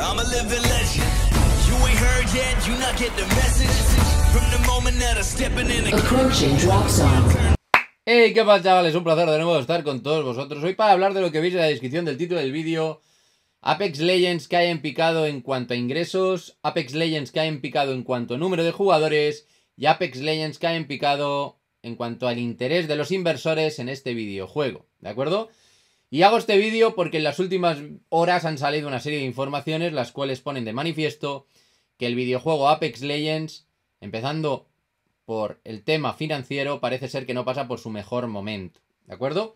I'm a You heard yet, not message. From the moment that stepping in Hey, ¿qué pasa chavales? Un placer de nuevo estar con todos vosotros. Hoy para hablar de lo que veis en la descripción del título del vídeo, Apex Legends que en picado en cuanto a ingresos, Apex Legends que en picado en cuanto a número de jugadores y Apex Legends que en picado en cuanto al interés de los inversores en este videojuego, ¿de acuerdo? Y hago este vídeo porque en las últimas horas han salido una serie de informaciones las cuales ponen de manifiesto que el videojuego Apex Legends, empezando por el tema financiero, parece ser que no pasa por su mejor momento. ¿De acuerdo?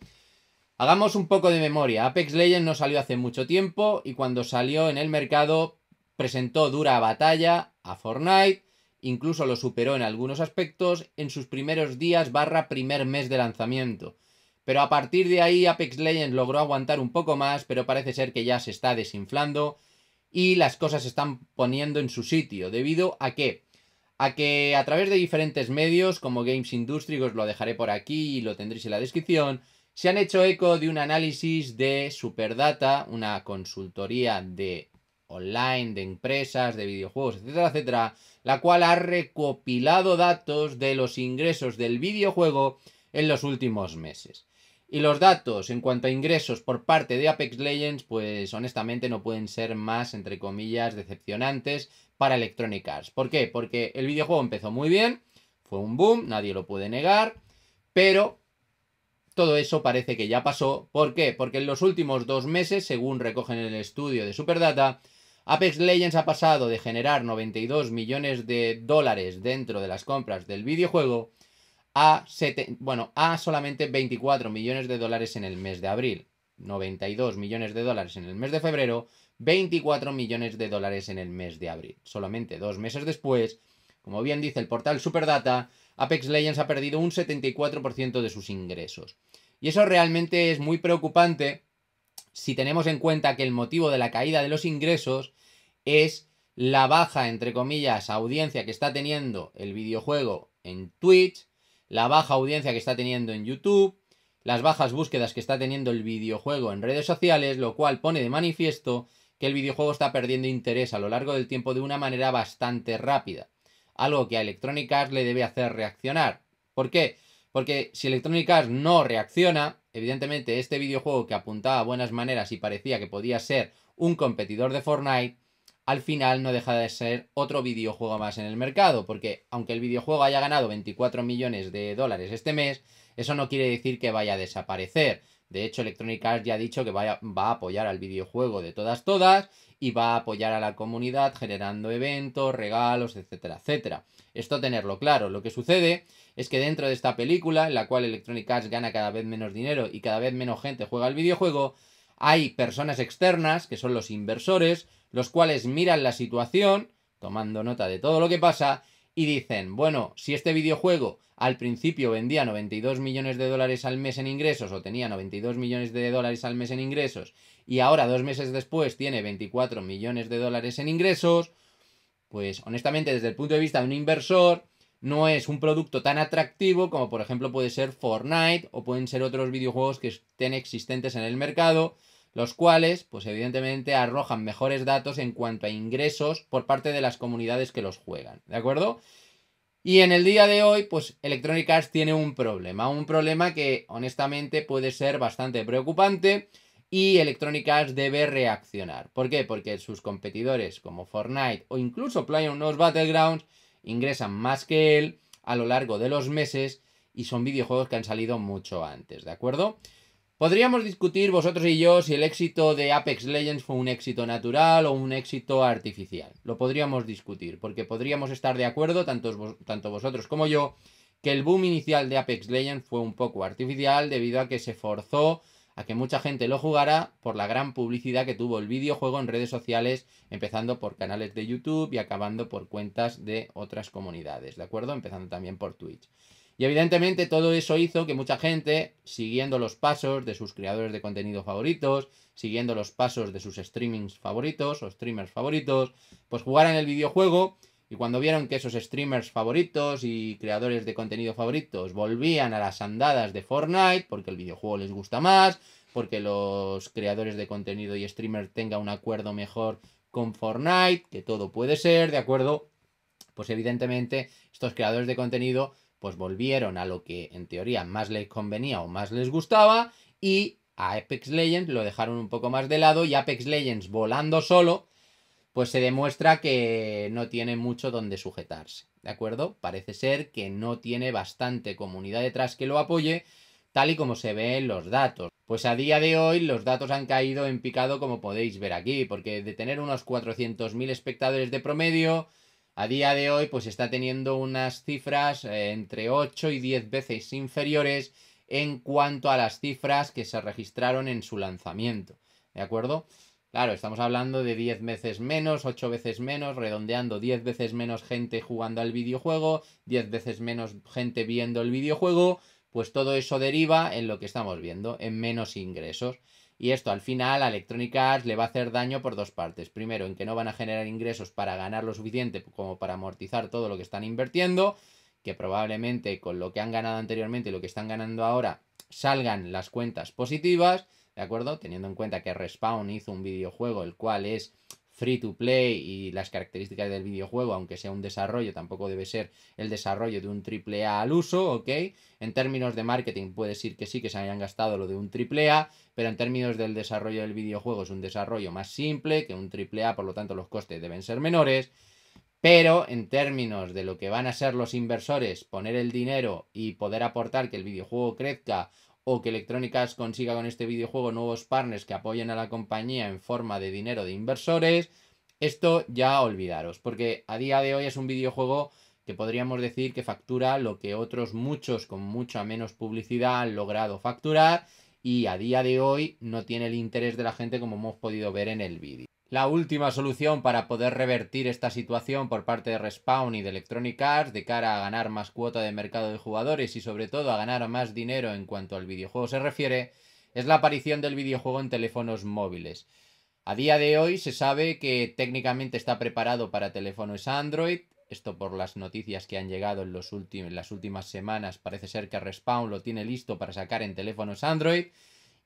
Hagamos un poco de memoria. Apex Legends no salió hace mucho tiempo y cuando salió en el mercado presentó dura batalla a Fortnite, incluso lo superó en algunos aspectos en sus primeros días barra primer mes de lanzamiento. Pero a partir de ahí Apex Legends logró aguantar un poco más, pero parece ser que ya se está desinflando y las cosas se están poniendo en su sitio, debido a que a que a través de diferentes medios como Games Industry, os lo dejaré por aquí y lo tendréis en la descripción, se han hecho eco de un análisis de Superdata, una consultoría de online, de empresas, de videojuegos, etcétera, etcétera, la cual ha recopilado datos de los ingresos del videojuego en los últimos meses. Y los datos en cuanto a ingresos por parte de Apex Legends, pues honestamente no pueden ser más, entre comillas, decepcionantes para Electronic Arts. ¿Por qué? Porque el videojuego empezó muy bien, fue un boom, nadie lo puede negar, pero todo eso parece que ya pasó. ¿Por qué? Porque en los últimos dos meses, según recogen el estudio de Superdata, Apex Legends ha pasado de generar 92 millones de dólares dentro de las compras del videojuego a, bueno, a solamente 24 millones de dólares en el mes de abril, 92 millones de dólares en el mes de febrero, 24 millones de dólares en el mes de abril. Solamente dos meses después, como bien dice el portal Superdata, Apex Legends ha perdido un 74% de sus ingresos. Y eso realmente es muy preocupante si tenemos en cuenta que el motivo de la caída de los ingresos es la baja, entre comillas, audiencia que está teniendo el videojuego en Twitch la baja audiencia que está teniendo en YouTube, las bajas búsquedas que está teniendo el videojuego en redes sociales, lo cual pone de manifiesto que el videojuego está perdiendo interés a lo largo del tiempo de una manera bastante rápida, algo que a Electronic Arts le debe hacer reaccionar. ¿Por qué? Porque si Electronic Arts no reacciona, evidentemente este videojuego que apuntaba a buenas maneras y parecía que podía ser un competidor de Fortnite, al final no deja de ser otro videojuego más en el mercado, porque aunque el videojuego haya ganado 24 millones de dólares este mes, eso no quiere decir que vaya a desaparecer. De hecho, Electronic Arts ya ha dicho que va a apoyar al videojuego de todas todas y va a apoyar a la comunidad generando eventos, regalos, etcétera, etcétera. Esto tenerlo claro. Lo que sucede es que dentro de esta película, en la cual Electronic Arts gana cada vez menos dinero y cada vez menos gente juega al videojuego, hay personas externas, que son los inversores, los cuales miran la situación, tomando nota de todo lo que pasa, y dicen, bueno, si este videojuego al principio vendía 92 millones de dólares al mes en ingresos o tenía 92 millones de dólares al mes en ingresos y ahora dos meses después tiene 24 millones de dólares en ingresos, pues honestamente desde el punto de vista de un inversor no es un producto tan atractivo como por ejemplo puede ser Fortnite o pueden ser otros videojuegos que estén existentes en el mercado los cuales, pues evidentemente, arrojan mejores datos en cuanto a ingresos por parte de las comunidades que los juegan, ¿de acuerdo? Y en el día de hoy, pues Electronic Arts tiene un problema, un problema que honestamente puede ser bastante preocupante y Electronic Arts debe reaccionar. ¿Por qué? Porque sus competidores como Fortnite o incluso Play PlayerUnknown's Battlegrounds ingresan más que él a lo largo de los meses y son videojuegos que han salido mucho antes, ¿de acuerdo? Podríamos discutir vosotros y yo si el éxito de Apex Legends fue un éxito natural o un éxito artificial. Lo podríamos discutir, porque podríamos estar de acuerdo, tanto, vosotros como yo, que el boom inicial de Apex Legends fue un poco artificial debido a que se forzó a que mucha gente lo jugara por la gran publicidad que tuvo el videojuego en redes sociales, empezando por canales de YouTube y acabando por cuentas de otras comunidades, ¿de acuerdo? Empezando también por Twitch. Y evidentemente todo eso hizo que mucha gente, siguiendo los pasos de sus creadores de contenido favoritos, siguiendo los pasos de sus streamings favoritos o streamers favoritos, pues jugaran el videojuego y cuando vieron que esos streamers favoritos y creadores de contenido favoritos volvían a las andadas de Fortnite, porque el videojuego les gusta más, porque los creadores de contenido y streamers tengan un acuerdo mejor con Fortnite, que todo puede ser, ¿de acuerdo? Pues evidentemente estos creadores de contenido pues volvieron a lo que en teoría más les convenía o más les gustaba y a Apex Legends lo dejaron un poco más de lado y Apex Legends volando solo, pues se demuestra que no tiene mucho donde sujetarse, ¿de acuerdo? Parece ser que no tiene bastante comunidad detrás que lo apoye, tal y como se ven los datos. Pues a día de hoy los datos han caído en picado como podéis ver aquí, porque de tener unos 400.000 espectadores de promedio, a día de hoy pues está teniendo unas cifras eh, entre 8 y 10 veces inferiores en cuanto a las cifras que se registraron en su lanzamiento. ¿De acuerdo? Claro, estamos hablando de 10 veces menos, 8 veces menos, redondeando 10 veces menos gente jugando al videojuego, 10 veces menos gente viendo el videojuego, pues todo eso deriva en lo que estamos viendo, en menos ingresos. Y esto al final a Electronic Arts le va a hacer daño por dos partes. Primero, en que no van a generar ingresos para ganar lo suficiente como para amortizar todo lo que están invirtiendo, que probablemente con lo que han ganado anteriormente y lo que están ganando ahora salgan las cuentas positivas, ¿de acuerdo? Teniendo en cuenta que Respawn hizo un videojuego el cual es free to play y las características del videojuego, aunque sea un desarrollo, tampoco debe ser el desarrollo de un AAA al uso, ¿ok? En términos de marketing puede decir que sí, que se hayan gastado lo de un AAA, pero en términos del desarrollo del videojuego es un desarrollo más simple que un AAA, por lo tanto los costes deben ser menores. Pero en términos de lo que van a ser los inversores, poner el dinero y poder aportar que el videojuego crezca o que Electronic consiga con este videojuego nuevos partners que apoyen a la compañía en forma de dinero de inversores, esto ya olvidaros, porque a día de hoy es un videojuego que podríamos decir que factura lo que otros muchos con mucha menos publicidad han logrado facturar y a día de hoy no tiene el interés de la gente como hemos podido ver en el vídeo. La última solución para poder revertir esta situación por parte de Respawn y de Electronic Arts de cara a ganar más cuota de mercado de jugadores y sobre todo a ganar más dinero en cuanto al videojuego se refiere, es la aparición del videojuego en teléfonos móviles. A día de hoy se sabe que técnicamente está preparado para teléfonos Android, esto por las noticias que han llegado en, en las últimas semanas parece ser que Respawn lo tiene listo para sacar en teléfonos Android,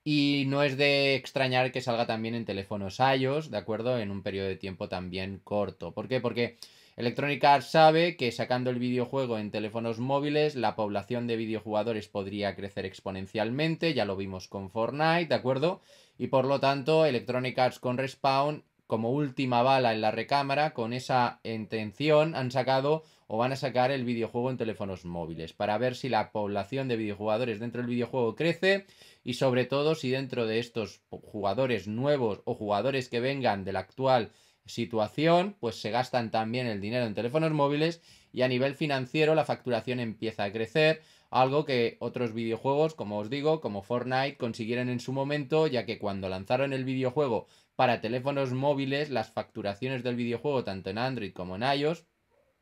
y no es de extrañar que salga también en teléfonos iOS, ¿de acuerdo? En un periodo de tiempo también corto. ¿Por qué? Porque Electronic Arts sabe que sacando el videojuego en teléfonos móviles, la población de videojugadores podría crecer exponencialmente, ya lo vimos con Fortnite, ¿de acuerdo? Y por lo tanto, Electronic Arts con Respawn como última bala en la recámara, con esa intención han sacado o van a sacar el videojuego en teléfonos móviles, para ver si la población de videojugadores dentro del videojuego crece y sobre todo si dentro de estos jugadores nuevos o jugadores que vengan de la actual situación, pues se gastan también el dinero en teléfonos móviles y a nivel financiero la facturación empieza a crecer, algo que otros videojuegos, como os digo, como Fortnite, consiguieron en su momento, ya que cuando lanzaron el videojuego para teléfonos móviles, las facturaciones del videojuego, tanto en Android como en iOS,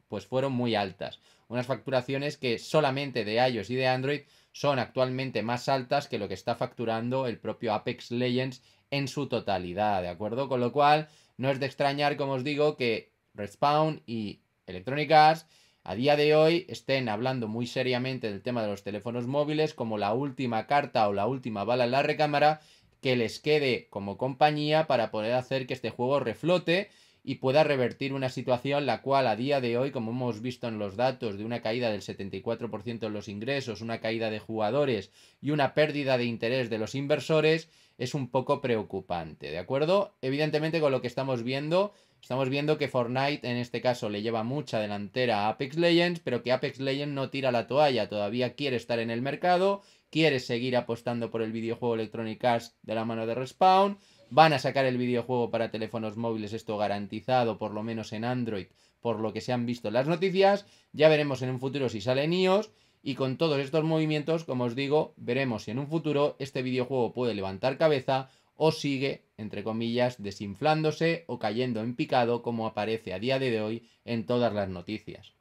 pues fueron muy altas. Unas facturaciones que solamente de iOS y de Android son actualmente más altas que lo que está facturando el propio Apex Legends en su totalidad, ¿de acuerdo? Con lo cual, no es de extrañar, como os digo, que Respawn y electrónicas a día de hoy estén hablando muy seriamente del tema de los teléfonos móviles como la última carta o la última bala en la recámara que les quede como compañía para poder hacer que este juego reflote y pueda revertir una situación la cual a día de hoy, como hemos visto en los datos de una caída del 74% en los ingresos, una caída de jugadores y una pérdida de interés de los inversores, es un poco preocupante, ¿de acuerdo? Evidentemente con lo que estamos viendo Estamos viendo que Fortnite en este caso le lleva mucha delantera a Apex Legends, pero que Apex Legends no tira la toalla, todavía quiere estar en el mercado, quiere seguir apostando por el videojuego Electronic Arts de la mano de Respawn, van a sacar el videojuego para teléfonos móviles, esto garantizado por lo menos en Android, por lo que se han visto en las noticias, ya veremos en un futuro si sale en iOS y con todos estos movimientos, como os digo, veremos si en un futuro este videojuego puede levantar cabeza o sigue, entre comillas, desinflándose o cayendo en picado como aparece a día de hoy en todas las noticias.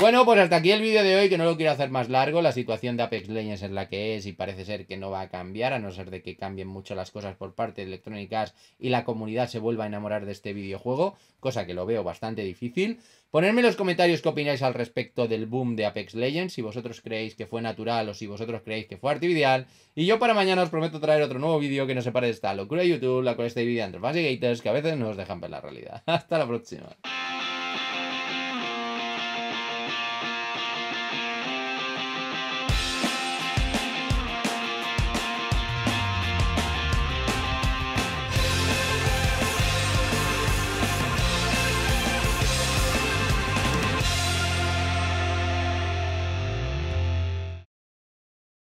Bueno, pues hasta aquí el vídeo de hoy, que no lo quiero hacer más largo. La situación de Apex Legends es la que es y parece ser que no va a cambiar, a no ser de que cambien mucho las cosas por parte de electrónicas y la comunidad se vuelva a enamorar de este videojuego, cosa que lo veo bastante difícil. Ponedme en los comentarios qué opináis al respecto del boom de Apex Legends, si vosotros creéis que fue natural o si vosotros creéis que fue artificial. Y yo para mañana os prometo traer otro nuevo vídeo que no se de esta locura de YouTube, la cual este vídeo entre fans que a veces nos dejan ver la realidad. Hasta la próxima.